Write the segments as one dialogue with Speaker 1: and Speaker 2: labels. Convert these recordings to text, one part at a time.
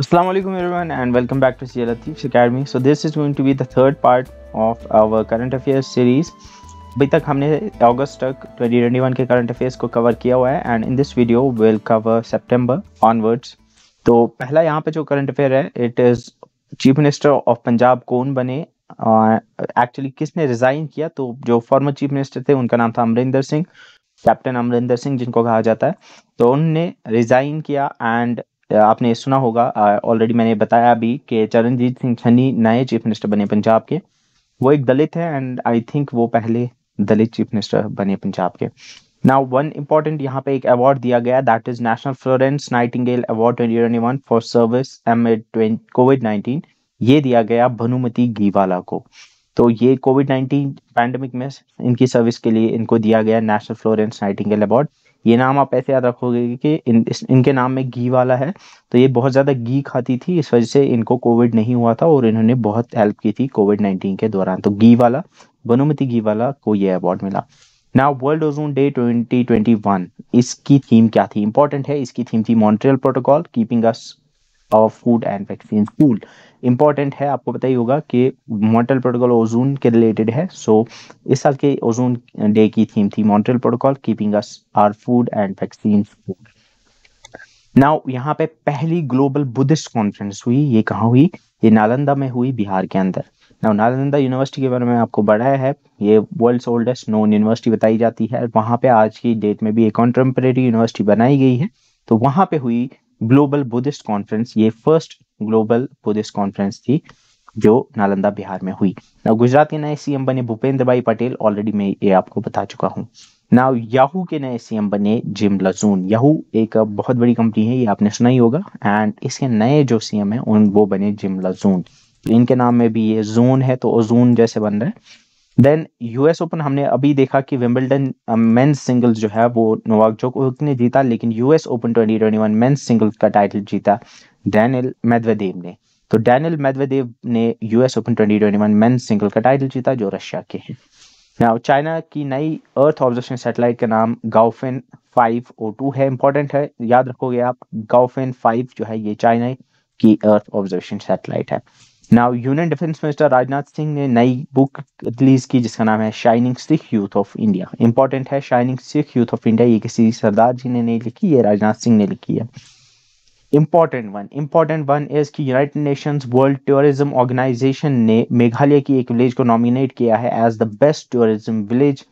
Speaker 1: Assalamu alaikum everyone and welcome back to CL Latif's Academy. So this is going to be the third part of our current affairs series. अभी तक हमने अगस्त तक 2021 के current affairs को cover किया हुआ है and in this video will cover सितंबर ऑनवर्ड्स तो पहला यहाँ पे जो करंट अफेयर है it is chief minister of Punjab कौन बने एक्चुअली uh, किसने रिज़ाइन किया तो जो फॉर्मर चीफ मिनिस्टर थे उनका नाम था अमरिंदर सिंह कैप्टन अमरिंदर सिंह जिनको कहा जाता है तो उनने रिज़ाइन किया एंड आपने सुना होगा ऑलरेडी मैंने बताया भी कि चरणजीत सिंह छनी नए चीफ मिनिस्टर बने पंजाब के वो एक दलित है एंड आई थिंक वो पहले दलित चीफ मिनिस्टर बने पंजाब के नाउ वन इंपॉर्टेंट यहाँ पे एक अवार्ड दिया गया that is national Florence Nightingale award twenty for service amid COVID nineteen ये दिया गया भनुमति गीवाला को तो ये कोविड नाइन्टीन पैंडमिक में इनकी सर्विस के लिए इनको दिया गया नेशनल फ्लोरेंस नाइटिंगेल अवार्ड ये नाम आप ऐसे याद रखोगे कि इन इनके नाम में घी वाला है तो ये बहुत ज़्यादा घी खाती थी इस वजह से इनको कोविड नहीं हुआ था और इन्होंने बहुत हेल्प की थी कोविड नाइन्टीन के दौरान तो घी वाला बनुमती घी वाला को ये अवार्ड मिला ना वर्ल्ड ओजोन डे 2021 इसकी थीम क्या थी इंपॉर्टेंट है इसकी थीम थी Montreal protocol keeping us of food and vaccine cool important है आपको पता ही होगा कि मॉन्ट्रल प्रोटोकॉल ओजोन के रिलेटेड है सो so, इस साल के ओजोन डे की थीम थी Montreal protocol keeping us our food and vaccine food now यहाँ पे पहली ग्लोबल बुद्धिस्ट कॉन्फ्रेंस हुई ये कहाँ हुई ये नालंदा में हुई बिहार के अंदर नाउ नालंदा यूनिवर्सिटी के बारे में आपको बढ़ाया है ये वर्ल्ड्स ओल्डेस्ट नोन यूनिवर्सिटी बताई जाती है वहाँ पे आज की डेट में भी एक कॉन्टेम्प्रेरी यूनिवर्सिटी बनाई गई है तो वहाँ पे हुई ग्लोबल बुद्धिस्ट कॉन्फ्रेंस ये फर्स्ट ग्लोबल बुद्धिस्ट कॉन्फ्रेंस थी जो नालंदा बिहार में हुई नाउ गुजरात के नए सीएम बने भूपेंद्र भाई पटेल ऑलरेडी मैं ये आपको बता चुका हूँ नाउ याहू के नए सीएम बने जिम लजून याहू एक बहुत बड़ी कंपनी है ये आपने सुना ही होगा एंड इसके नए जो सीएम है उन वो बने जिम लजून इनके नाम में भी ये जोन है तो ओजून जैसे बन रहे हैं देन यूएस ओपन हमने अभी देखा कि विम्बलडन मेन सिंगल्स जो है वो नोवाक जोकोविक ने जीता लेकिन यूएस ओपन 2021 मेंस सिंगल्स का टाइटल जीता डैनियल मेदवेदेव ने तो डैनियल मेदवेदेव ने यूएस ओपन 2021 मेंस सिंगल का टाइटल जीता जो रशिया के हैं नाउ चाइना की नई अर्थ ऑब्जर्वेशन सैटेलाइट का नाम गाउफेन फाइव ओ टू है इंपॉर्टेंट है याद रखोगे आप गाउफेन फाइव जो है ये चाइना की अर्थ ऑब्जर्वेशन सैटेलाइट है now union defence minister Rajnath Singh ने नई बुक रिलीज की जिसका नाम है shining Sikh youth of India important है shining Sikh youth of India ये किसी सरदार जी ने नहीं लिखी ये राजनाथ सिंह ने लिखी है important one important one is कि United Nations World Tourism Organization ने मेघालय की एक विलेज को नॉमिनेट किया है as the best tourism village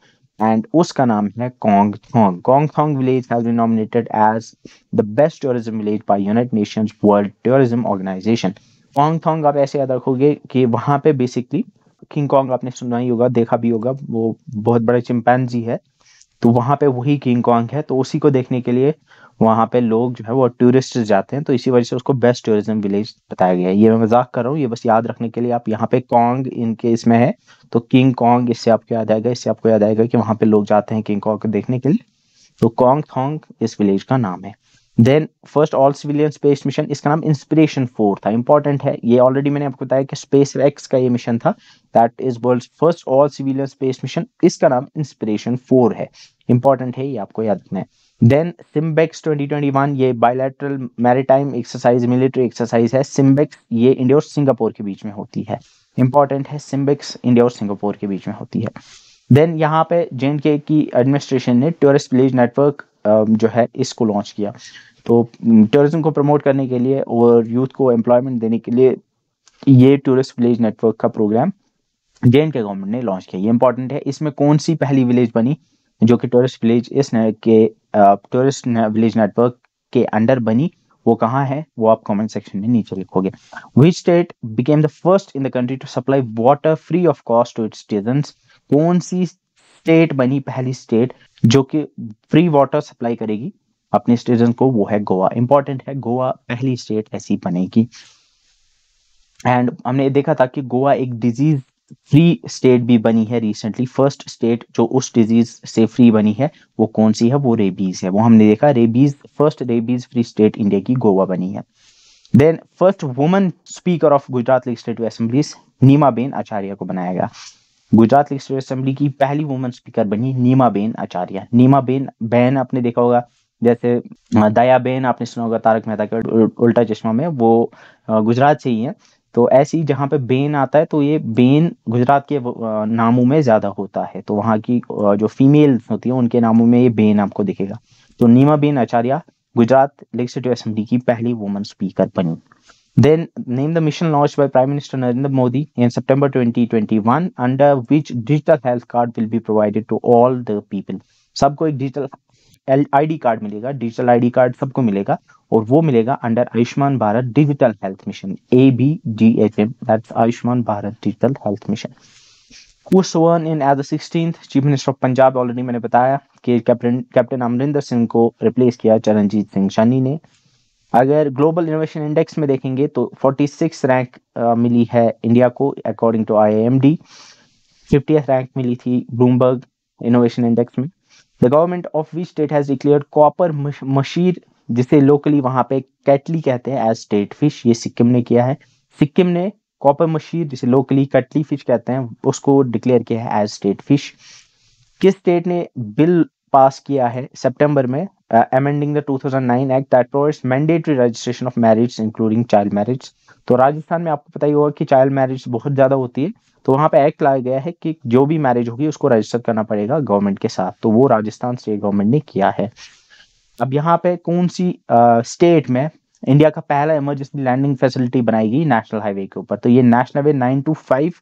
Speaker 1: and उसका नाम है Kongthong Kongthong village has been nominated as the best tourism village by United Nations World Tourism Organization Kongthong आप ऐसे याद रखोगे कि वहां पे बेसिकली किंग कॉन्ग आपने सुना ही होगा देखा भी होगा वो बहुत बड़े चिंपैन है तो वहां पे वही किंग कॉन्ग है तो उसी को देखने के लिए वहाँ पे लोग जो है वो टूरिस्ट जाते हैं तो इसी वजह से उसको बेस्ट टूरिज्म विलेज बताया गया है ये मैं मजाक कर रहा हूँ ये बस याद रखने के लिए आप यहाँ पे कॉन्ग इनके इसमें है तो किंग कॉन्ग इससे आपको याद आएगा इससे आपको याद आएगा कि वहां पे लोग जाते हैं किंग कॉन्ग को देखने के लिए तो कॉन्ग थोंग इस विलेज का नाम है then first all civilian space mission इसका नाम इंस्पिरेशन फोर था इंपॉर्टेंट है ये ऑलरेडी मैंने आपको बताया कि स्पेस एक्स का ये मिशन था that is world first all civilian space mission इसका नाम इंस्पिरेशन फोर है इंपॉर्टेंट है ये आपको याद रखना है देन सिम्बेक्स 2021 ये bilateral maritime exercise military exercise है सिम्बेक्स ये इंडिया और सिंगापुर के बीच में होती है इंपॉर्टेंट है सिम्बेक्स इंडिया और सिंगापुर के बीच में होती है देन यहाँ पे जे की एडमिनिस्ट्रेशन ने टूरिस्ट विलेज नेटवर्क जो है इसको लॉन्च किया तो टूरिज्म हम्म, को प्रमोट करने के लिए और यूथ को एम्प्लॉयमेंट देने के लिए ये टूरिस्ट विलेज नेटवर्क का प्रोग्राम जे के गवर्नमेंट ने लॉन्च किया ये इंपॉर्टेंट है इसमें कौन सी पहली विलेज बनी जो कि टूरिस्ट विलेज इस के टूरिस्ट विलेज नेटवर्क के अंडर बनी वो कहाँ है वो आप कमेंट सेक्शन में नीचे लिखोगे which state became the first in the country to supply water free of cost to its citizen कौन सी स्टेट बनी पहली स्टेट जो कि फ्री वाटर सप्लाई करेगी अपने स्टेटस को वो है गोवा इंपॉर्टेंट है गोवा पहली स्टेट ऐसी बनेगी एंड हमने देखा था कि गोवा एक डिजीज फ्री स्टेट भी बनी है रिसेंटली फर्स्ट स्टेट जो उस डिजीज से फ्री बनी है वो कौन सी है वो रेबीज है वो हमने देखा rabies first rabies free state India की गोवा बनी है then first woman speaker of Gujarat legislative assemblies Nimaben Acharya को बनाया गया गुजरात लेजिस्लेटिव असेंबली की पहली वुमन स्पीकर बनी नीमाबेन आचार्य नीमाबेन बहन आपने देखा होगा जैसे दया बेन आपने सुना होगा तारक मेहता के उल्टा चश्मा में वो गुजरात से ही है तो ऐसी जहाँ पे बेन आता है तो ये बेन गुजरात के नामों में ज़्यादा होता है तो वहाँ की जो फीमेल होती है उनके नामों में ये बेन आपको दिखेगा तो नीमा बेन आचार्य गुजरात लेजिस्लेटिव असेंबली की पहली वुमन स्पीकर बनी then name the mission launch by prime minister Narendra Modi in September 2021, under which digital health card will be provided to all the people. सबको एक डिजिटल आईडी कार्ड मिलेगा डिजिटल आईडी कार्ड सबको मिलेगा और वो मिलेगा under Ayushman Bharat digital health mission A B D H M that's Ayushman Bharat digital health mission was in as as chief minister of Punjab already मैंने बताया कि कैप्टन कैप्टन अमरिंदर सिंह को रिप्लेस किया चरणजीत सिंह शानी ने अगर ग्लोबल इनोवेशन इंडेक्स में देखेंगे तो 46 रैंक मिली है इंडिया को according to I M D rank मिली थी ब्लूमबर्ग इनोवेशन इंडेक्स में the government of we state has declare copper mahseer जिसे लोकली वहां पे कैटली कहते हैं एज स्टेट फिश ये सिक्किम ने किया है सिक्किम ने कॉपर मशीर जिसे लोकली कटली फिश कहते हैं उसको डिक्लेयर किया है एज स्टेट फिश किस स्टेट ने बिल पास किया है सितंबर में amending the 2009 act that provides mandatory registration of marriage including child marriage तो राजस्थान में आपको पता ही होगा कि चाइल्ड मैरिज बहुत ज़्यादा होती है तो वहाँ पे एक्ट लाया गया है कि जो भी मैरिज होगी उसको रजिस्टर करना पड़ेगा गवर्नमेंट के साथ तो वो राजस्थान स्टेट गवर्नमेंट ने किया है अब यहाँ पे कौन सी स्टेट में इंडिया का पहला इमरजेंसी लैंडिंग फैसिलिटी बनाएगी नेशनल हाईवे के ऊपर तो ये national highway nine two five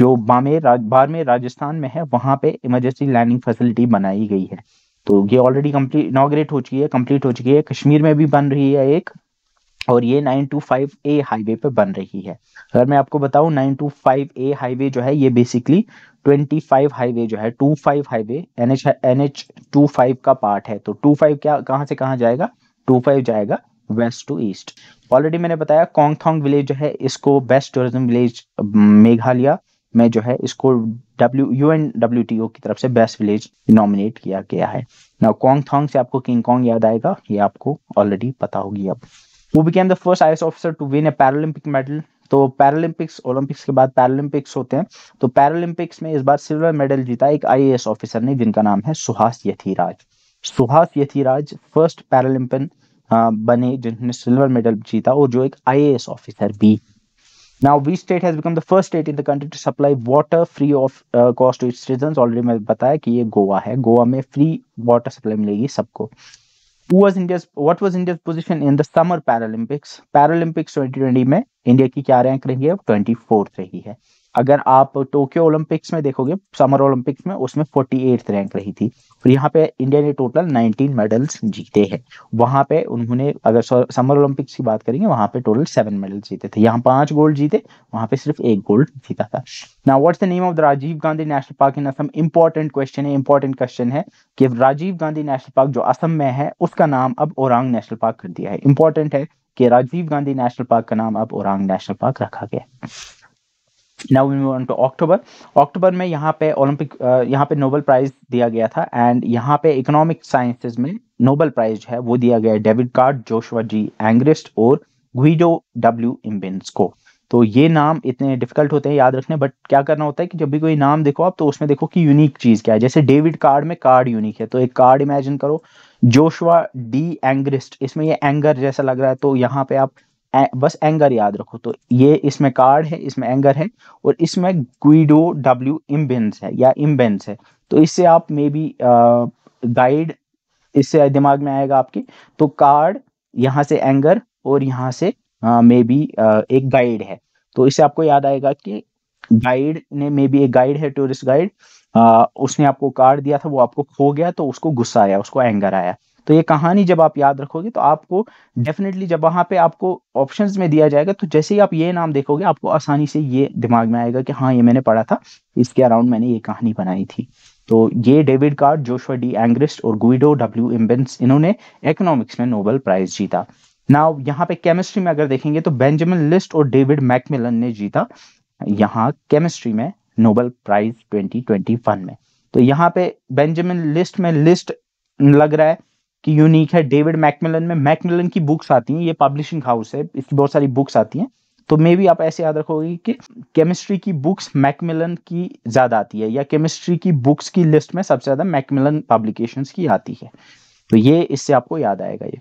Speaker 1: जो बामेर राज, बारमेर राजस्थान में है वहां पे इमरजेंसी लैंडिंग फैसिलिटी बनाई गई है तो ये ऑलरेडी कंप्लीट इनाग्रेट हो चुकी है कंप्लीट हो चुकी है कश्मीर में भी बन रही है एक और ये 925 ए हाईवे पे बन रही है तो अगर मैं आपको बताऊं 925 ए हाईवे जो है ये बेसिकली 25 हाईवे जो है 25 हाईवे एनएच एनएच 25 का पार्ट है तो 25 क्या कहां से कहां जाएगा 25 जाएगा वेस्ट टू ईस्ट ऑलरेडी मैंने बताया कॉन्गथोंग विलेज जो है इसको बेस्ट टूरिज्म विलेज मेघालय में जो है इसको W U N W T O की तरफ से बेस्ट विलेज नॉमिनेट किया गया है ना कॉन्गथोंग से आपको किंग कॉन्ग याद आएगा ये आपको ऑलरेडी पता होगी अब who became the first IS officer to win a Paralympic medal तो पैरालंपिक्स ओलंपिक्स के बाद पैरालंपिक्स होते हैं तो पैरालंपिक्स में इस बार सिल्वर मेडल जीता एक आईएएस ऑफिसर ने जिनका नाम है सुहास यथीराज सुहास यथीराज फर्स्ट पैरालंपियन बने जिन्होंने सिल्वर मेडल जीता और जो एक आईएएस ऑफिसर भी Now, V state has become the first state in the country to supply water free of uh, cost to its citizens. Already मैं बताया कि ये गोवा है गोवा में फ्री वाटर सप्लाई मिलेगी सबको who was India's what was India's position in the summer Paralympics Paralympics 2020 में India की क्या रैंक रही है 24 रही है अगर आप टोक्यो ओलंपिक्स में देखोगे समर ओलंपिक्स में उसमें फोर्टी एट रैंक रही थी और यहाँ पे इंडिया ने टोटल 19 मेडल्स जीते हैं वहां पे उन्होंने अगर समर ओलंपिक्स की बात करेंगे वहां पे टोटल सेवन मेडल्स जीते थे यहाँ पांच गोल्ड जीते वहां पे सिर्फ एक गोल्ड जीता था ना what's the name of the Rajiv Gandhi national park in Assam important question है इंपॉर्टेंट क्वेश्चन है कि राजीव गांधी नेशनल पार्क जो असम में है उसका नाम अब ओरांग नेशनल पार्क कर दिया है इंपॉर्टेंट है कि राजीव गांधी नेशनल पार्क का नाम अब ओरंग नेशनल पार्क रखा गया now we move on to October October में यहाँ पे ओलंपिक यहाँ पे नोबल प्राइज दिया गया था एंड यहाँ पे इकोनॉमिक साइंसेज में नोबल प्राइज है वो दिया गया है David Card Joshua G Angrist और गुइडो डब्ल्यू इम्बिन्स को तो ये नाम इतने डिफिकल्ट होते हैं याद रखने बट क्या करना होता है कि जब भी कोई नाम देखो आप तो उसमें देखो कि यूनिक चीज़ क्या है जैसे डेविड कार्ड में कार्ड यूनिक है तो एक कार्ड इमेजिन करो जोशवा डी एंग्रिस्ट इसमें ये एंगर जैसा लग रहा है तो यहाँ पे आप बस एंगर याद रखो तो ये इसमें कार्ड है इसमें एंगर है और इसमें गुइडो डब्ल्यू इम्बेंस है या इम्बेंस है तो इससे आप मे बी गाइड इससे दिमाग में आएगा आपके तो कार्ड यहाँ से एंगर और यहाँ से मे बी एक गाइड है तो इससे आपको याद आएगा कि गाइड ने मे बी एक गाइड है टूरिस्ट गाइड उसने आपको कार्ड दिया था वो आपको खो गया तो उसको गुस्सा आया उसको एंगर आया तो ये कहानी जब आप याद रखोगे तो आपको डेफिनेटली जब वहां पे आपको ऑप्शन में दिया जाएगा तो जैसे ही आप ये नाम देखोगे आपको आसानी से ये दिमाग में आएगा कि हाँ ये मैंने पढ़ा था इसके अराउंड मैंने ये कहानी बनाई थी तो ये David Card Joshua D Angrist और गुइडो डब्ल्यू इम्बेंस इन्होंने इकोनॉमिक्स में नोबेल प्राइज जीता नाउ यहाँ पे केमिस्ट्री में अगर देखेंगे तो बेंजामिन लिस्ट और डेविड मैकमिलन ने जीता यहाँ केमिस्ट्री में नोबेल प्राइज 2021 में तो यहाँ पे बेंजामिन लिस्ट में लिस्ट लग रहा है कि यूनिक है डेविड मैकमिलन में मैकमिलन की बुक्स आती हैं ये पब्लिशिंग हाउस है इसकी बहुत सारी बुक्स आती हैं तो मे भी आप ऐसे याद रखोगे कि केमिस्ट्री की बुक्स मैकमिलन की ज़्यादा आती है या केमिस्ट्री की बुक्स की लिस्ट में सबसे ज़्यादा मैकमिलन पब्लिकेशंस की आती है तो ये इससे आपको याद आएगा ये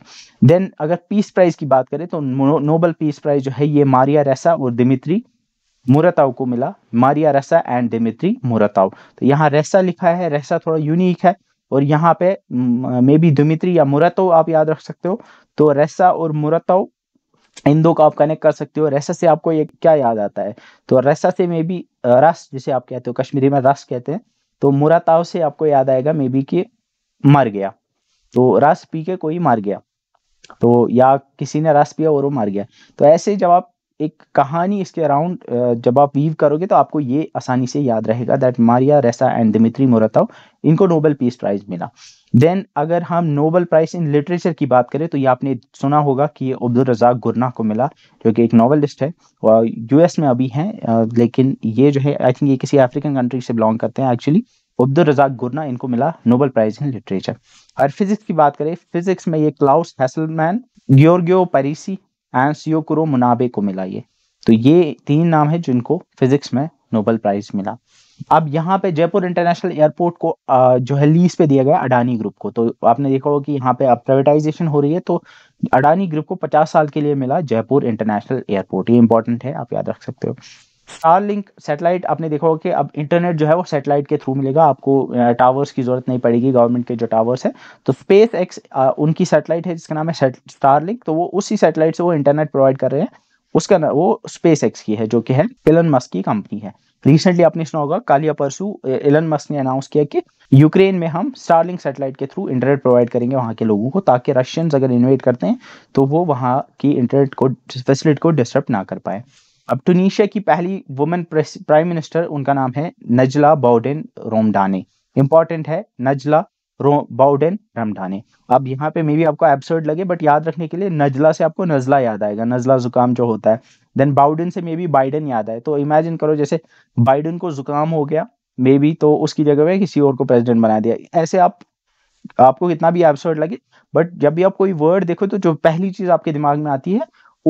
Speaker 1: देन अगर पीस प्राइज की बात करें तो नोबल पीस प्राइज जो है ये मारिया रेसा और दिमित्री मुरताव को मिला मारिया रेसा एंड दिमित्री मुरताव तो यहाँ रेसा लिखा है रेसा थोड़ा यूनिक है और यहाँ पे मे बी दुमित्री या मुरतो आप याद रख सकते हो तो रेसा और मुरतो इन दो को आप कनेक्ट कर सकते हो रेसा से आपको ये क्या याद आता है तो रेसा से मे बी रस जिसे आप कहते हो कश्मीरी में रस कहते हैं तो मुराताओ से आपको याद आएगा मे बी कि मर गया तो रस पी के कोई मर गया तो या किसी ने रस पिया और वो मर गया तो ऐसे जब आप एक कहानी इसके अराउंड जब आप वीव करोगे तो आपको ये आसानी से याद रहेगा दैट मारिया रेसा एंड दिमित्री मोरताओ इनको नोबेल पीस प्राइज मिला देन अगर हम नोबेल प्राइज इन लिटरेचर की बात करें तो ये आपने सुना होगा कि ये अब्दुल रजाक गुरना को मिला जो कि एक नॉवलिस्ट है और यूएस में अभी हैं लेकिन ये जो है आई थिंक ये किसी अफ्रीकन कंट्री से बिलोंग करते हैं एक्चुअली अब्दुल रजाक गुरना इनको मिला नोबेल प्राइज इन लिटरेचर और फिजिक्स की बात करें फिजिक्स में ये क्लाउस हैसलमैन ग्योरगियो पैरिसी एंड क्रो मुनाबे को मिला ये तो ये तीन नाम है जिनको फिजिक्स में नोबेल प्राइज मिला अब यहाँ पे जयपुर इंटरनेशनल एयरपोर्ट को जो है लीज पे दिया गया अडानी ग्रुप को तो आपने देखा होगा कि यहाँ पे अब प्राइवेटाइजेशन हो रही है तो अडानी ग्रुप को 50 साल के लिए मिला जयपुर इंटरनेशनल एयरपोर्ट ये इंपॉर्टेंट है आप याद रख सकते हो स्टार लिंक सेटेलाइट आपने देखा होगा कि अब इंटरनेट जो है वो सेटेलाइट के थ्रू मिलेगा आपको टावर्स की जरूरत नहीं पड़ेगी गवर्नमेंट के जो टावर्स हैं तो स्पेस एक्स उनकी सेटेलाइट है जिसका नाम है लिंक तो वो उसी सेटेलाइट से वो इंटरनेट प्रोवाइड कर रहे हैं उसका ना वो स्पेस एक्स की है जो कि है एलन मस्क की कंपनी है रिसेंटली आपने सुना होगा कालिया परसू एलन मस्क ने अनाउंस किया कि यूक्रेन में हम स्टारलिंक सैटेलाइट के थ्रू इंटरनेट प्रोवाइड करेंगे वहां के लोगों को ताकि रशियंस अगर इन्वेट करते हैं तो वो वहां की इंटरनेट को फैसिलिटी को डिस्टर्ब ना कर पाए अब टूनिशिया की पहली वुमेन प्राइम मिनिस्टर उनका नाम है नजला बाउडेन रोमडाने इंपॉर्टेंट है नजला बाउडेन रमडाने अब यहाँ पे मे भी आपको एब्सर्ड लगे बट याद रखने के लिए नजला से आपको नजला याद आएगा नजला जुकाम जो होता है देन बाउडेन से मे बी बाइडन याद आए तो इमेजिन करो जैसे बाइडन को जुकाम हो गया मे बी तो उसकी जगह पे किसी और को प्रेसिडेंट बना दिया ऐसे आप आपको कितना भी एब्सर्ड लगे बट जब भी आप कोई वर्ड देखो तो जो पहली चीज आपके दिमाग में आती है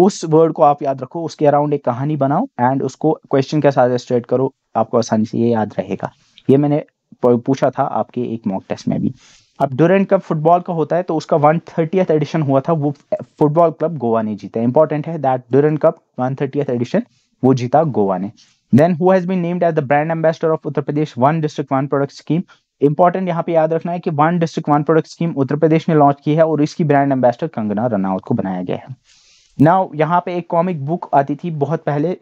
Speaker 1: उस वर्ड को आप याद रखो उसके अराउंड एक कहानी बनाओ एंड उसको क्वेश्चन के साथ स्ट्रेट करो आपको आसानी से ये याद रहेगा ये मैंने पूछा था आपके एक मॉक टेस्ट में भी अब डोरेंट कप फुटबॉल का होता है तो उसका वन थर्टियथ एडिशन हुआ था वो फुटबॉल क्लब गोवा ने जीता इंपॉर्टेंट है that Durand cup one thirtieth edition वो जीता गोवा ने then who has been named as the brand ambassador of Uttar Pradesh one district one product scheme important यहाँ पे याद रखना है कि one district one product scheme Uttar Pradesh ने लॉन्च की है और इसकी ब्रांड एम्बेसडर कंगना रनावत को बनाया गया है ना यहाँ पे एक कॉमिक बुक आती थी बहुत पहले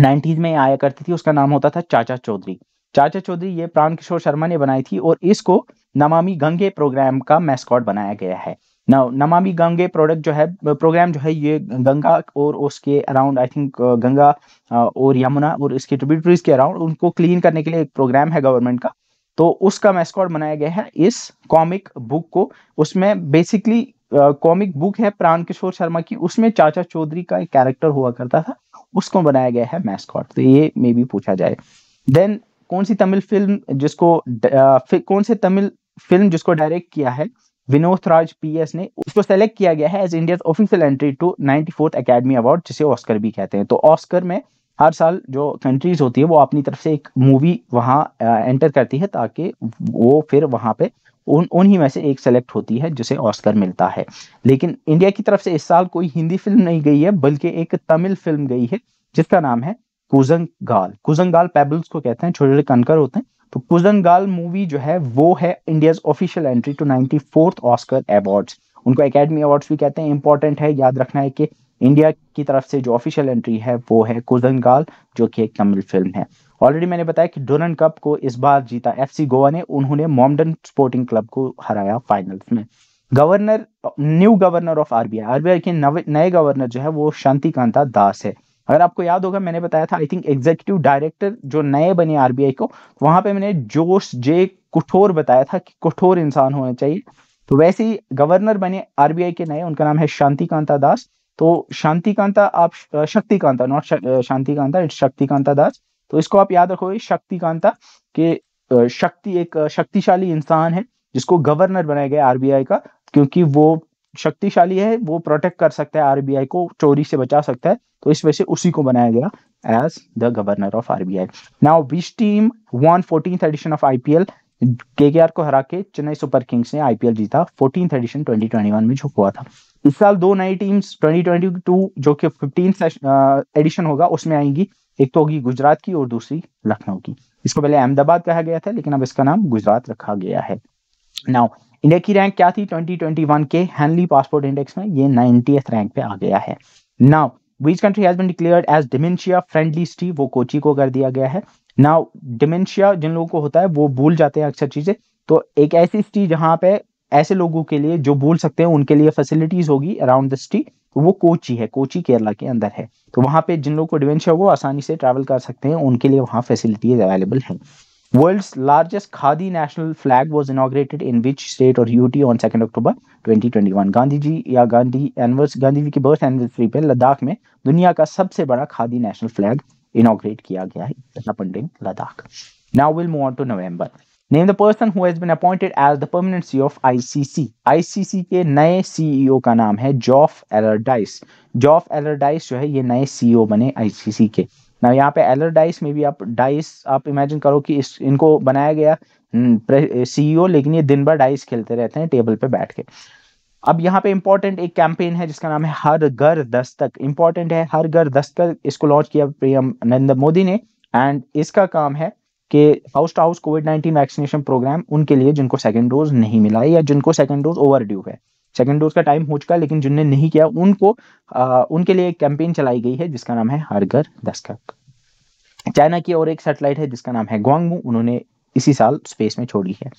Speaker 1: नाइन्टीज में आया करती थी उसका नाम होता था चाचा चौधरी चाचा चौधरी ये प्राण किशोर शर्मा ने बनाई थी और इसको नमामि गंगे प्रोग्राम का मैस्कॉट बनाया गया है ना नमामि गंगे प्रोडक्ट जो है प्रोग्राम जो है ये गंगा और उसके अराउंड आई थिंक गंगा और यमुना और इसके ट्रिब्यूटरीज के अराउंड उनको क्लीन करने के लिए एक प्रोग्राम है गवर्नमेंट का तो उसका मैस्कॉट बनाया गया है इस कॉमिक बुक को उसमें बेसिकली कॉमिक बुक है प्राण किशोर शर्मा की उसमें चाचा चौधरी का एक कैरेक्टर हुआ करता था उसको बनाया गया है मैस्कॉट तो ये मे भी पूछा जाए देन कौन सी तमिल फिल्म जिसको कौन से तमिल फिल्म जिसको डायरेक्ट किया है विनोद राज पी एस ने उसको सेलेक्ट किया गया है as India official entry to ninety fourth academy award जिसे ऑस्कर भी कहते हैं तो ऑस्कर में हर साल जो कंट्रीज होती है वो अपनी तरफ से एक मूवी वहाँ एंटर करती है ताकि वो फिर वहाँ पे उन उन्हीं में से एक सेलेक्ट होती है जिसे ऑस्कर मिलता है लेकिन इंडिया की तरफ से इस साल कोई हिंदी फिल्म नहीं गई है बल्कि एक तमिल फिल्म गई है जिसका नाम है कुजंगाल कुजंगाल पेबल्स को कहते हैं छोटे छोटे कनकर होते हैं तो कुजंगाल मूवी जो है वो है India official entry to ninety fourth Oscar awards उनको एकेडमी अवार्ड्स भी कहते हैं इंपॉर्टेंट है याद रखना है कि इंडिया की तरफ से जो ऑफिशियल एंट्री है वो है कुजंगाल जो कि एक तमिल फिल्म है ऑलरेडी मैंने बताया कि डोनन कप को इस बार जीता एफसी गोवा ने उन्होंने मॉमडन स्पोर्टिंग क्लब को हराया फाइनल्स में governor new governor of RBI RBI के नए गवर्नर जो है वो शांतिकांता दास है अगर आपको याद होगा मैंने बताया था आई थिंक एग्जीक्यूटिव डायरेक्टर जो नए बने आरबीआई को वहां पे मैंने जोश जे कुठोर बताया था कि कुठोर इंसान होना चाहिए तो वैसे ही गवर्नर बने आरबीआई के नए उनका नाम है शांतिकांता दास तो शांतिकांता आप शक्तिकांता नॉट शांति शांतिकांता इट्स शक्तिकांता दास तो इसको आप याद रखोगे शक्तिकांता के शक्ति एक शक्तिशाली इंसान है जिसको गवर्नर बनाया गया आरबीआई का क्योंकि वो शक्तिशाली है वो प्रोटेक्ट कर सकता है आरबीआई को चोरी से बचा सकता है तो इस वजह से उसी को बनाया गया as the governor of RBI now which team one fourteen edition of IPL के को हरा के चेन्नई सुपर किंग्स ने आईपीएल जीता फोर्टीन एडिशन ट्वेंटी में जो हुआ था इस साल दो नई टीम्स 2022 जो कि फिफ्टीन एडिशन होगा उसमें आएंगी एक तो होगी गुजरात की और दूसरी लखनऊ की इसको पहले अहमदाबाद कहा गया था लेकिन अब इसका नाम गुजरात रखा गया है नाउ इंडिया की रैंक क्या थी 2021 के हैनली पासपोर्ट इंडेक्स में ये नाइनटी रैंक पे आ गया है now which country has been declared as dementia friendly city वो कोची को कर दिया गया है नाउ डिमेंशिया जिन लोगों को होता है वो भूल जाते हैं अक्सर चीजें तो एक ऐसी सिटी जहाँ पे ऐसे लोगों के लिए जो भूल सकते हैं उनके लिए फैसिलिटीज होगी अराउंड द सिटी तो वो कोची है कोची केरला के अंदर है तो वहाँ पे जिन लोगों को डिवेंशिया वो आसानी से ट्रैवल कर सकते हैं उनके लिए वहाँ फैसिलिटीज अवेलेबल हैं World's largest khadi national flag was inaugurated in which state और UT on 2nd October 2021. Gandhi ji या गांधी एनवर्स गांधी जी की बर्थ एनिवर्सरी पे लद्दाख में दुनिया का सबसे बड़ा खादी नेशनल फ्लैग इनग्रेट किया गया है Ladakh now will move on to November name the person who has been appointed as the permanent CEO of ICC ICC के नए सीईओ e का नाम है जॉफ एलरडाइस जॉफ एलरडाइस जो है ये नए सीईओ e बने आईसीसी के ना यहाँ पे एलरडाइस में भी आप डाइस आप इमेजिन करो कि इस इनको बनाया गया सीईओ e लेकिन ये दिन भर डाइस खेलते रहते हैं टेबल पे बैठ के अब यहाँ पे इम्पोर्टेंट एक कैंपेन है जिसका नाम है हर घर दस्तक इम्पोर्टेंट है हर घर दस्तक इसको लॉन्च किया प्रियम नरेंद्र मोदी ने एंड इसका काम है कि फाउस्ट हाउस कोविड नाइन्टीन वैक्सीनेशन प्रोग्राम उनके लिए जिनको सेकेंड डोज नहीं मिला है या जिनको सेकेंड डोज ओवर ड्यू है सेकेंड डोज का टाइम हो चुका है लेकिन जिनने नहीं किया उनको आ, उनके लिए एक कैंपेन चलाई गई है जिसका नाम है हर घर दस्तक चाइना की और एक सेटेलाइट है जिसका नाम है ग्वांगमू उन्होंने इसी साल स्पेस में छोड़ी है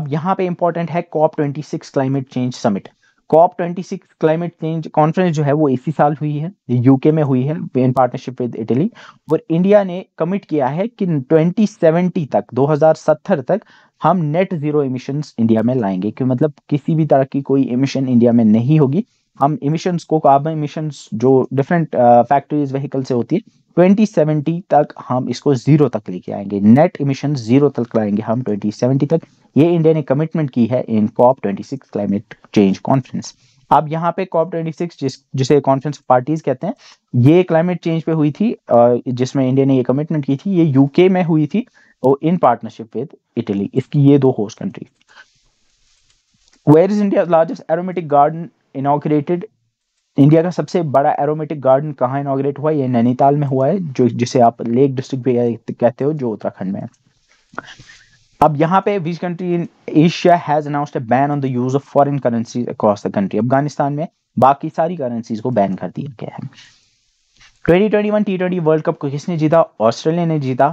Speaker 1: अब यहाँ पे इंपॉर्टेंट है COP twenty climate change summit COP twenty six climate change conference जो है वो इसी साल हुई है यूके में हुई है इन पार्टनरशिप विद इटली और इंडिया ने कमिट किया है कि 2070 तक 2070 तक हम नेट जीरो इमिशंस इंडिया में लाएंगे कि मतलब किसी भी तरह की कोई इमिशन इंडिया में नहीं होगी हम इमिशंस को कार्बन इमिशंस जो डिफरेंट फैक्ट्रीज व्हीकल से होती है 2070 तक हम इसको जीरो तक लेके आएंगे नेट इमिशन जीरो तक लाएंगे हम 2070 तक ये इंडिया ने कमिटमेंट की है in COP 26 climate change conference अब यहाँ पे कॉप 26 जिस जिसे कॉन्फ्रेंस पार्टीज कहते हैं ये क्लाइमेट चेंज पे हुई थी जिसमें इंडिया ने ये कमिटमेंट की थी ये यूके में हुई थी और इन पार्टनरशिप विद इटली इसकी ये दो host country where is India largest aromatic garden inaugurated India का सबसे बड़ा एरोमेटिक गार्डन कहाँ इनाग्रेट हुआ ये नैनीताल में हुआ है जो जिसे आप लेक डिस्ट्रिक्ट भी कहते हो जो उत्तराखंड में है अब यहाँ पे which country in Asia has announced a ban on the use of foreign currency across the country Afghanistan में बाकी सारी करेंसीज को बैन कर दिया गया है 2021 टी ट्वेंटी वर्ल्ड कप को किसने जीता ऑस्ट्रेलिया ने जीता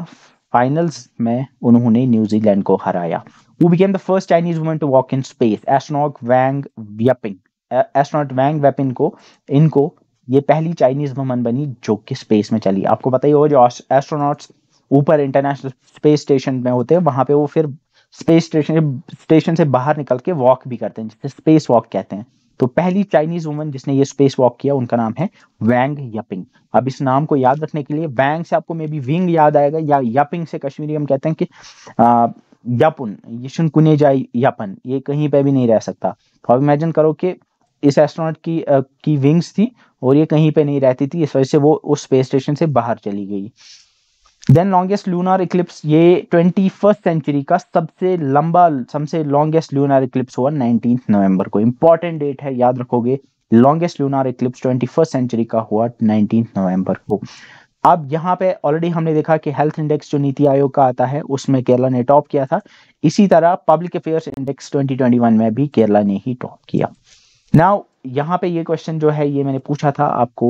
Speaker 1: फाइनल्स में उन्होंने न्यूजीलैंड को हराया वो became the first Chinese woman to walk in space astronaut Wang Yaping astronaut Wang Yaping को इनको ये पहली चाइनीज वमन बनी जो कि स्पेस में चली आपको पता ही हो जो एस्ट्रोनॉट्स ऊपर इंटरनेशनल स्पेस स्टेशन में होते हैं वहां पे वो फिर स्पेस स्टेशन स्टेशन से बाहर निकल के वॉक भी करते हैं जिसे स्पेस वॉक कहते हैं तो पहली चाइनीज वुमन जिसने ये स्पेस वॉक किया उनका नाम है वैंग यपिंग अब इस नाम को याद रखने के लिए वैंग से आपको मे बी विंग याद आएगा या यपिंग से कश्मीरी हम कहते हैं कि यपुन यशुन कुने यपन ये कहीं पर भी नहीं रह सकता तो अब इमेजिन करो कि इस एस्ट्रोनॉट की आ, की विंग्स थी और ये कहीं पे नहीं रहती थी इस वजह से वो उस स्पेस स्टेशन से बाहर चली गई देन लॉन्गेस्ट लूनर इक्लिप्स ये ट्वेंटी फर्स्ट सेंचुरी का सबसे लंबा सबसे लॉन्गेस्ट लूनर इक्लिप्स हुआ नाइनटीन नवंबर को इंपॉर्टेंट डेट है याद रखोगे longest lunar eclipse twenty first century का हुआ नाइनटीन नवंबर को अब यहाँ पे ऑलरेडी हमने देखा कि हेल्थ इंडेक्स जो नीति आयोग का आता है उसमें केरला ने टॉप किया था इसी तरह पब्लिक अफेयर्स इंडेक्स 2021 में भी केरला ने ही टॉप किया नाउ यहाँ पे ये क्वेश्चन जो है ये मैंने पूछा था आपको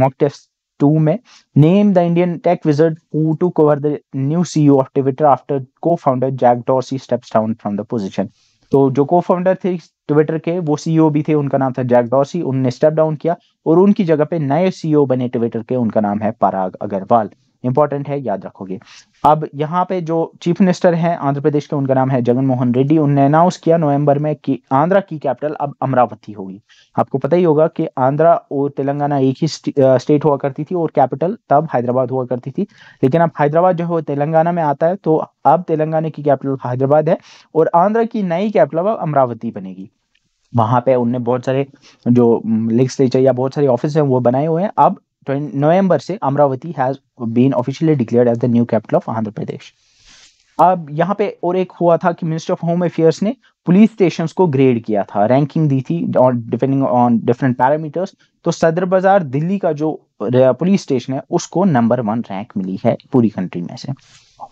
Speaker 1: मॉक टेस्ट टू में name the Indian tech wizard to cover the new CEO of Twitter after cofounder Jack Dorsey steps down from the position तो जो को फाउंडर थे ट्विटर के वो सीईओ e भी थे उनका नाम था जैक डॉर्सी उनने स्टेप डाउन किया और उनकी जगह पे नए सीईओ e बने ट्विटर के उनका नाम है पराग अग्रवाल इंपॉर्टेंट है याद रखोगे अब यहाँ पे जो चीफ मिनिस्टर हैं आंध्र प्रदेश के उनका नाम है जगन मोहन रेड्डी उन्होंने अनाउंस किया नवंबर में कि आंध्रा की कैपिटल अब अमरावती होगी आपको पता ही होगा कि आंध्रा और तेलंगाना एक ही स्टेट हुआ करती थी और कैपिटल तब हैदराबाद हुआ करती थी लेकिन अब हैदराबाद जो है तेलंगाना में आता है तो अब तेलंगाना की कैपिटल हैदराबाद है और आंध्रा की नई कैपिटल अब अमरावती बनेगी वहां पे उनने बहुत सारे जो लेजिस्लेचर या बहुत सारे ऑफिस हैं वो बनाए हुए हैं अब नवंबर से Amaravati has been officially declared as the new capital of Andhra Pradesh अब यहाँ पे और एक हुआ था कि मिनिस्टर ऑफ होम अफेयर्स ने पुलिस स्टेशन को ग्रेड किया था रैंकिंग दी थी डिपेंडिंग ऑन डिफरेंट पैरामीटर्स तो सदर बाजार दिल्ली का जो पुलिस स्टेशन है उसको नंबर वन रैंक मिली है पूरी कंट्री में से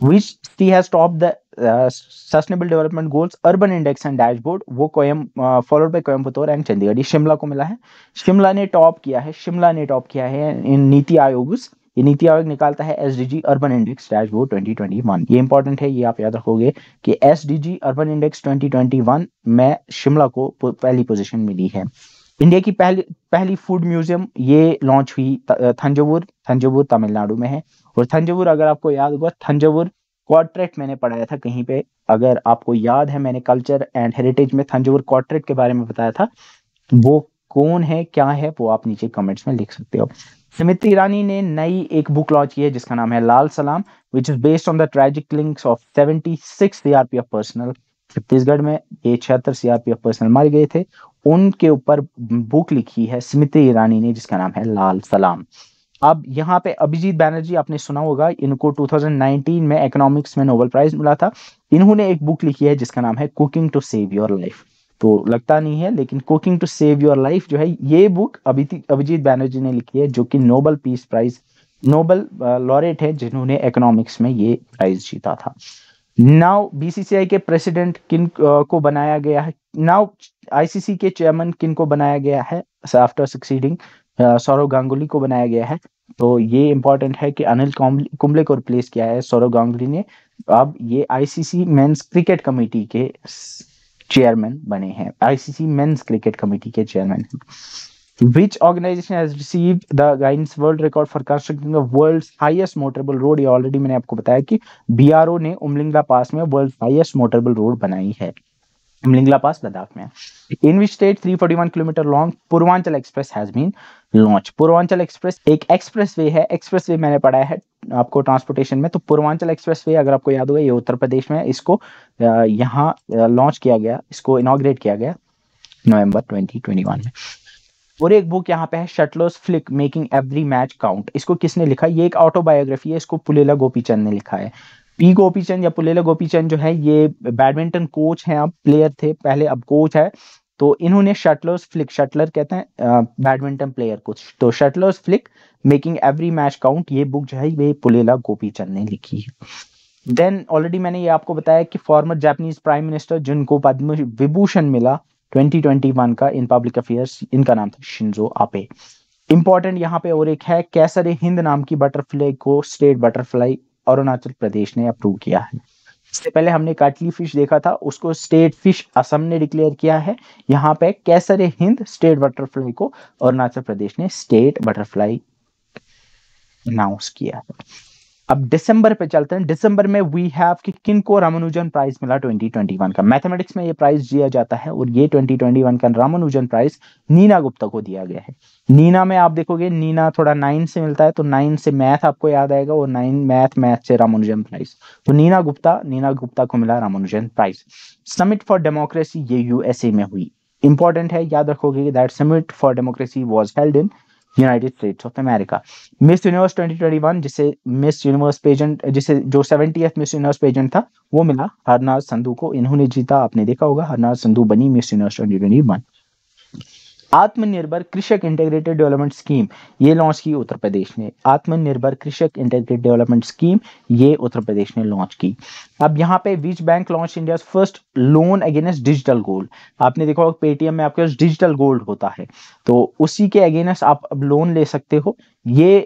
Speaker 1: which she has topped the uh, sustainable development goals urban index and dashboard वो कोयम followed by Coimbatore and Chandigarh Shimla को मिला है शिमला ने top किया है शिमला ने top किया है इन नीति आयोग ये नीति आयोग निकालता है एस अर्बन इंडेक्स डैशबोर्ड 2021 ये इंपॉर्टेंट है ये आप याद रखोगे कि एस अर्बन इंडेक्स 2021 में शिमला को पहली पोजीशन मिली है इंडिया की पहली पहली फूड म्यूजियम ये लॉन्च हुई थंजोवुर थंजोवुर तमिलनाडु में है और थंजावुर अगर आपको याद होगा थंजावुर क्वाड्रेट मैंने पढ़ाया था कहीं पे अगर आपको याद है मैंने कल्चर एंड हेरिटेज में थंजावुर क्वाड्रेट के बारे में बताया था वो कौन है क्या है वो आप नीचे कमेंट्स में लिख सकते हो स्मृति ईरानी ने नई एक बुक लॉन्च की है जिसका नाम है Lal Salaam which is based on the tragic links of seventy six CRPF personnel Chhattisgarh में ये छिहत्तर सीआरपीएफ पर्सनल मारे गए थे उनके ऊपर बुक लिखी है स्मृति ईरानी ने जिसका नाम है लाल सलाम अब यहाँ पे अभिजीत बैनर्जी आपने सुना होगा इनको 2019 में इकोनॉमिक्स में नोबेल प्राइज मिला था इन्होंने एक बुक लिखी है जिसका नाम है cooking to save your life तो लगता नहीं है लेकिन cooking to save your life जो है ये बुक अभिजीत बैनर्जी ने लिखी है जो कि Nobel peace prize Nobel laureate है जिन्होंने इकोनॉमिक्स में ये प्राइज जीता था नाउ बीसीसीआई के प्रेसिडेंट किन को बनाया गया है नाउ आईसीसी के चेयरमैन किन को बनाया गया है आफ्टर सक्सीडिंग सौरव गांगुली को बनाया गया है तो ये इम्पोर्टेंट है कि अनिल कुंबले को रिप्लेस किया है सौरव गांगुली ने अब ये आईसीसी मेंस क्रिकेट कमेटी के चेयरमैन बने हैं आईसीसी मेंस क्रिकेट कमेटी के chairman which organisation has receive the Guinness world record for constructing the world highest motorable road ये ऑलरेडी मैंने आपको बताया कि ओ ने उमलिंगला पास में वर्ल्ड हाइएस्ट मोटरबल रोड बनाई है उमलिंगला पास लद्दाख में in which state 341 kilometre long Purvanchal expressway has been launch Purvanchal expressway एक एक्सप्रेस वे है एक्सप्रेस वे मैंने पढ़ा है आपको ट्रांसपोर्टेशन में तो पूर्वांचल एक्सप्रेस वे अगर आपको याद होगा ये उत्तर प्रदेश में इसको यहाँ लॉन्च किया गया इसको इनाग्रेट किया गया नवंबर 2021 में और एक बुक यहाँ पे है shuttler's flick making every match count इसको किसने लिखा ये एक ऑटोबायोग्राफी है इसको पुलेला गोपीचंद ने लिखा है पी गोपीचंद या पुलेला गोपीचंद जो है ये बैडमिंटन कोच हैं अब प्लेयर थे पहले अब कोच है तो इन्होंने शटलर्स फ्लिक शटलर कहते हैं बैडमिंटन प्लेयर को तो shuttler's flick making every match count ये बुक जो है ये पुलेला गोपी चंद ने लिखी है देन ऑलरेडी मैंने ये आपको बताया कि फॉर्मर जापानीज प्राइम मिनिस्टर जिनको पद्म विभूषण मिला 2021 का इन पब्लिक अफेयर्स इनका नाम था शिंजो आपे इंपॉर्टेंट यहाँ पे और एक है कैसर हिंद नाम की बटरफ्लाई को स्टेट बटरफ्लाई अरुणाचल प्रदेश ने अप्रूव किया है इससे पहले हमने काटली फिश देखा था उसको स्टेट फिश असम ने डिक्लेयर किया है यहाँ पे कैसर हिंद स्टेट बटरफ्लाई को अरुणाचल प्रदेश ने स्टेट बटरफ्लाई अनाउंस किया है अब दिसंबर पे चलते हैं दिसंबर में वी हैव कि किन को रामानुजन प्राइज मिला 2021 का मैथमेटिक्स में ये प्राइज दिया जाता है और ये 2021 का रामानुजन प्राइज नीना गुप्ता को दिया गया है नीना में आप देखोगे नीना थोड़ा नाइन से मिलता है तो नाइन से मैथ आपको याद आएगा और नाइन मैथ मैथ से रामानुजन प्राइज तो नीना गुप्ता नीना गुप्ता को मिला Ramanujan prize summit for democracy ये यूएसए में हुई इंपॉर्टेंट है याद रखोगे that summit for democracy was held in United States of America Miss Universe 2021 जिसे मिस यूनिवर्स पेजेंट जिसे जो सेवेंटी मिस यूनिवर्स पेजेंट था वो मिला हरनाज संधू को इन्होंने जीता आपने देखा होगा हरनाज संधू बनी miss universe one Atmanirbhar Krishak integrated development scheme ये लॉन्च की उत्तर प्रदेश ने आत्मनिर्भर कृषक इंटीग्रेटेड डेवलपमेंट स्कीम ये उत्तर प्रदेश ने लॉन्च की अब यहाँ पे which bank launch India first loan against digital gold आपने देखा होगा पेटीएम में आपके पास डिजिटल गोल्ड होता है तो उसी के अगेंस्ट आप अब लोन ले सकते हो ये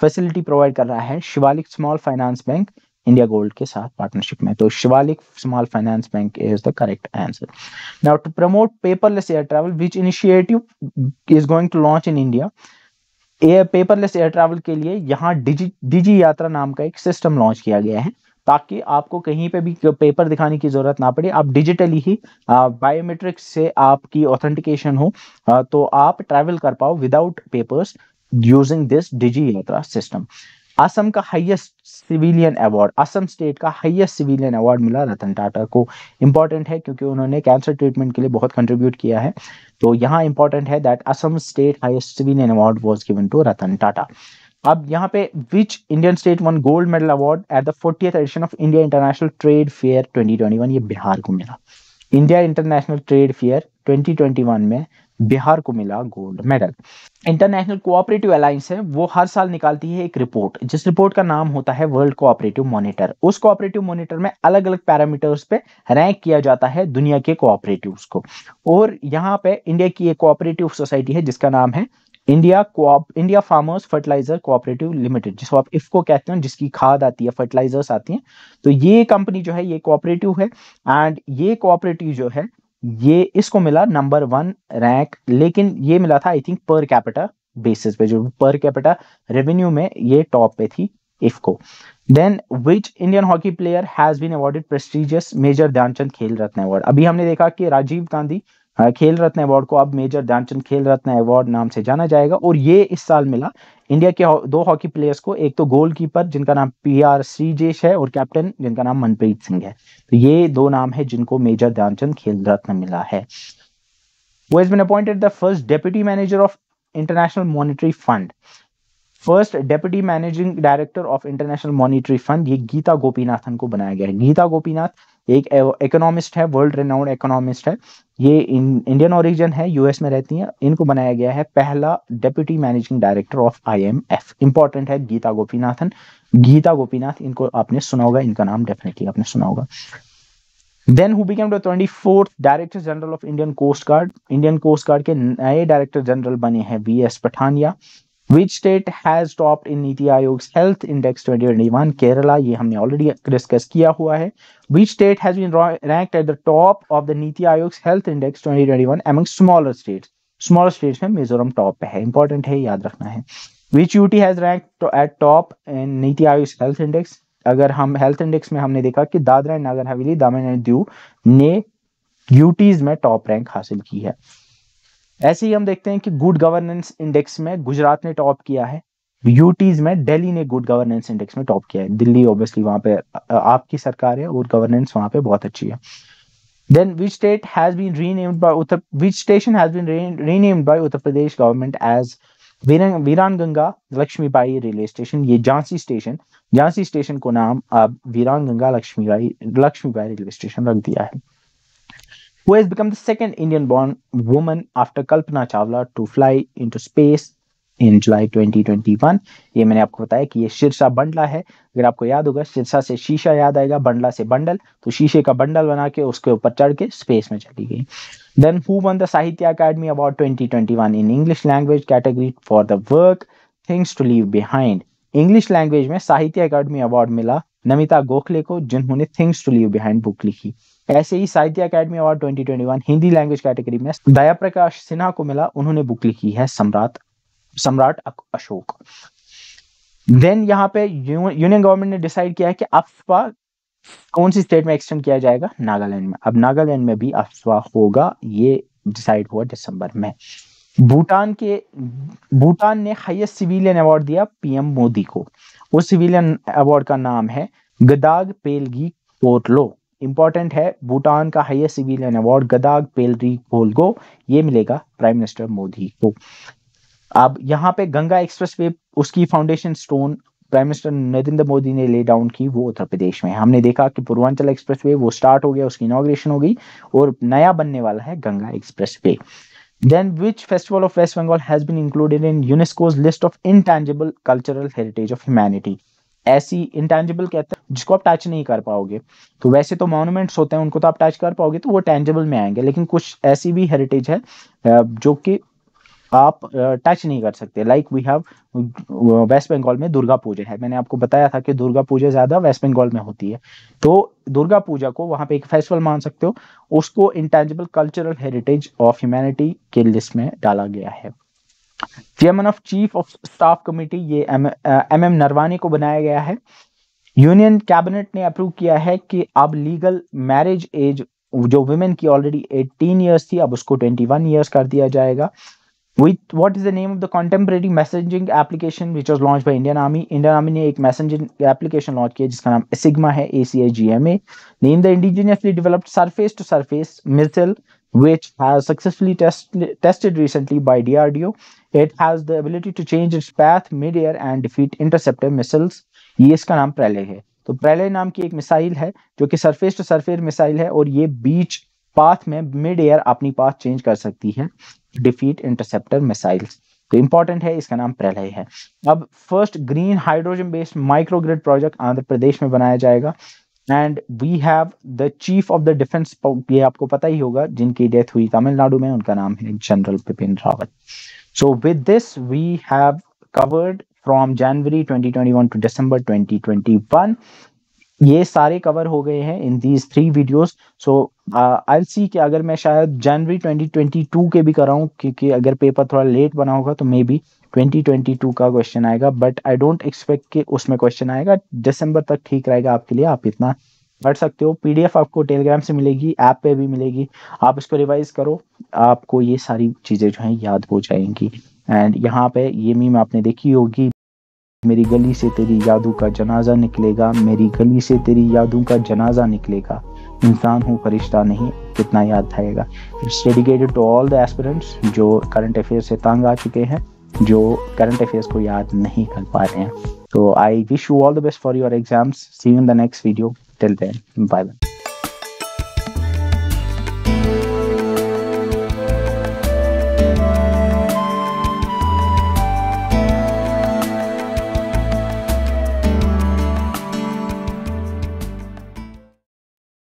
Speaker 1: फैसिलिटी प्रोवाइड कर रहा है Shivalik small finance bank India gold के साथ पार्टनरशिप में तो Shivalik small finance bank is the correct answer now to promote paperless air travel which initiative is going to launch in India air paperless air travel के लिए यहाँ डिजी डिजी यात्रा नाम का एक सिस्टम लॉन्च किया गया है ताकि आपको कहीं पे भी पेपर दिखाने की ज़रूरत ना पड़े आप डिजिटली ही बायोमेट्रिक्स से आपकी ऑथेंटिकेशन हो आ, तो आप ट्रैवल कर पाओ without papers using this Digi Yatra system Assam का highest civilian award Assam state का हाईएस्ट सिविलियन अवार्ड मिला रतन टाटा को इंपॉर्टेंट है क्योंकि उन्होंने कैंसर ट्रीटमेंट के लिए बहुत कंट्रीब्यूट किया है तो यहाँ इंपॉर्टेंट है that Assam state highest civilian award was given to Ratan Tata अब यहाँ पे which Indian state one gold medal award at the forty edition of India international trade fair twenty ये बिहार को मिला India international trade fair twenty में बिहार को मिला gold medal international cooperative alliance है वो हर साल निकालती है एक रिपोर्ट जिस रिपोर्ट का नाम होता है वर्ल्ड कोऑपरेटिव मॉनिटर उस कोऑपरेटिव मॉनिटर में अलग अलग पैरामीटर्स पे रैंक किया जाता है दुनिया के कोऑपरेटिव्स को और यहाँ पे इंडिया की एक कोऑपरेटिव सोसाइटी है जिसका नाम है India coop India farmers fertiliser cooperative limited जिसको आप इफको कहते हैं जिसकी खाद आती है फर्टिलाइजर्स आती हैं तो ये कंपनी जो है ये कोऑपरेटिव है एंड ये कोऑपरेटिव जो है ये इसको मिला नंबर वन रैंक लेकिन ये मिला था I think per capita basis पे जो पर कैपिटा रेवेन्यू में ये टॉप पे थी IFFCO then which Indian hockey player has been awarded prestigious major Dhyan Chand Khel Ratna award अभी हमने देखा कि राजीव गांधी हाँ, खेल रत्न अवार्ड को अब मेजर ध्यानचंद खेल रत्न अवार्ड नाम से जाना जाएगा और ये इस साल मिला इंडिया के दो हॉकी प्लेयर्स को एक तो गोलकीपर जिनका नाम पी आर श्रीजेश है और कैप्टन जिनका नाम मनप्रीत सिंह है तो ये दो नाम है जिनको मेजर ध्यानचंद खेल रत्न मिला है वो is been appointed the first deputy manager of international monetary fund first deputy managing director of international monetary fund ये गीता गोपीनाथन को बनाया गया है गीता गोपीनाथ एक इकोनॉमिस्ट है वर्ल्ड रेनाउंड इकोनॉमिस्ट है ये इंडियन ओरिजिन है यूएस में रहती हैं इनको बनाया गया है पहला deputy managing director of IMF important है गीता गोपीनाथन गीता गोपीनाथ इनको आपने सुना होगा इनका नाम डेफिनेटली आपने सुना होगा then who became twenty 24th director general of Indian coast guard Indian coast guard के नए डायरेक्टर जनरल बने हैं V S Pathania which state has topped in NITI Aayog health index 2021 Kerala ये हमने ऑलरेडी डिस्कस किया हुआ है which state has been ranked at the top of the NITI Aayog health index 2021 among smaller states smaller states में मिजोरम टॉप पे है इंपॉर्टेंट है याद रखना है which UT has rank at top in NITI Aayog health index अगर हम हेल्थ इंडेक्स में हमने देखा कि दादरा नगर हवेली दामन एंड दीव ने यूटीज में टॉप रैंक हासिल की है ऐसे ही हम देखते हैं कि गुड गवर्नेंस इंडेक्स में गुजरात ने टॉप किया है यूटीज में दिल्ली ने गुड गवर्नेंस इंडेक्स में टॉप किया है दिल्ली ऑब्वियसली वहां पे आपकी सरकार है और गवर्नेंस वहां पे बहुत अच्छी है then which state has been renamed by Uttar which station has been renamed by Uttar Pradesh government as Veerangana Lakshmibai railway station ये झांसी स्टेशन झांसी स्टेशन को नाम अब Veerangana Lakshmibai Lakshmibai railway station रख दिया है who has become the second Indian born woman after Kalpana Chawla to fly into space इन जुलाई 2021 ये मैंने आपको बताया कि ये शीर्षा बंडला है अगर आपको याद होगा शीर्षा से शीशा याद आएगा बंडला से बंडल तो शीशे का बंडल बना के उसके ऊपर चढ़ के स्पेस में चली गई then who won the Sahitya Akademi award 2021 in English language category for the work things to leave behind English language में साहित्य अकेडमी अवार्ड मिला नमिता गोखले को जिन्होंने things to leave behind book लिखी ऐसे ही Sahitya Akademi award 2021 Hindi language category में दया प्रकाश सिन्हा को मिला उन्होंने बुक लिखी है सम्राट सम्राट अशोक देन यहाँ पे यूनियन गवर्नमेंट ने डिसाइड किया है कि अफवा कौन सी स्टेट में एक्सटेंड किया जाएगा नागालैंड में अब नागालैंड में भी अफ्वा होगा ये डिसाइड हुआ दिसंबर में भूटान के भूटान ने हाईएस्ट सिविलियन अवार्ड दिया पीएम मोदी को उस सिविलियन अवार्ड का नाम है गदाग पेलगी कोटलो इंपॉर्टेंट है भूटान का हाइएस्ट सिविलियन अवार्ड गदाग पेलरी भोलगो ये मिलेगा प्राइम मिनिस्टर मोदी को अब यहाँ पे गंगा एक्सप्रेस वे उसकी foundation stone prime minister Narendra Modi ने ले डाउन की वो उत्तर प्रदेश में हमने देखा कि पूर्वांचल एक्सप्रेस वे वो स्टार्ट हो गया उसकी इनोग्रेशन हो गई और नया बनने वाला है Ganga expressway which festival of West Bengal has has included in in list of in intangible cultural heritage of humanity ऐसी इंटेंजिबल कहते हैं जिसको आप टच नहीं कर पाओगे तो वैसे तो मॉन्यूमेंट्स होते हैं उनको तो आप टच कर पाओगे तो वो टेंजिबल में आएंगे लेकिन कुछ ऐसी भी हेरिटेज है जो कि आप टच नहीं कर सकते like we have West Bengal में दुर्गा पूजा है मैंने आपको बताया था कि दुर्गा पूजा ज़्यादा वेस्ट बंगाल में होती है तो दुर्गा पूजा को वहाँ पे एक फेस्टिवल मान सकते हो उसको intangible cultural heritage of humanity के लिस्ट में डाला गया है chairman of chief of staff committee ये एम एम नरवाने को बनाया गया है यूनियन कैबिनेट ने अप्रूव किया है कि अब लीगल मैरिज एज जो वुमेन की ऑलरेडी 18 इयर्स थी अब उसको 21 इयर्स कर दिया जाएगा with what is the name of the contemporary messaging application which was launch by Indian army Indian army ने एक मैसेजिंग एप्लीकेशन लॉन्च किया जिसका नाम सिग्मा है A C I G M A name the indigenously developed surface to surface missile which has successfully test, tested recently by DRDO it has the ability to change its path mid air and defeat interceptor missiles. ये इसका नाम प्रेले है तो प्रेले नाम की एक missile है जो कि सरफेस टू सरफेस मिसाइल है और ये बीच पाथ में मिड एयर अपनी पाथ चेंज कर सकती है डिफीट इंटरसेप्टर मिसाइल्स तो इंपॉर्टेंट है इसका नाम प्रलय है अब first green hydrogen based microgrid project Andhra Pradesh में बनाया जाएगा and we have the chief of the defence ये आपको पता ही होगा जिनकी डेथ हुई तमिलनाडु में उनका नाम है general Bipin Rawat So with this, we have covered from January 2021 to December 2021. ये सारे कवर हो गए हैं in these three videos so I see कि अगर मैं शायद जनवरी 2022 के भी कराऊं क्योंकि अगर पेपर थोड़ा लेट बना होगा तो मे बी 2022 का क्वेश्चन आएगा बट आई डोंट एक्सपेक्ट कि उसमें क्वेश्चन आएगा दिसंबर तक ठीक रहेगा आपके लिए आप इतना पढ़ सकते हो पीडीएफ आपको टेलीग्राम से मिलेगी ऐप पे भी मिलेगी आप इसको रिवाइज करो आपको ये सारी चीज़ें जो हैं याद हो जाएंगी एंड यहाँ पे ये मीम आपने देखी होगी मेरी गली से तेरी यादों का जनाजा निकलेगा मेरी गली से तेरी यादों का जनाजा निकलेगा इंसान हूँ फरिश्ता नहीं कितना याद आएगा it's dedicated to all the aspirants जो करंट अफेयर से तंग आ चुके हैं जो करंट अफेयर्स को याद नहीं कर पा रहे हैं तो I wish you all the best for your exams see in the next video till then bye bye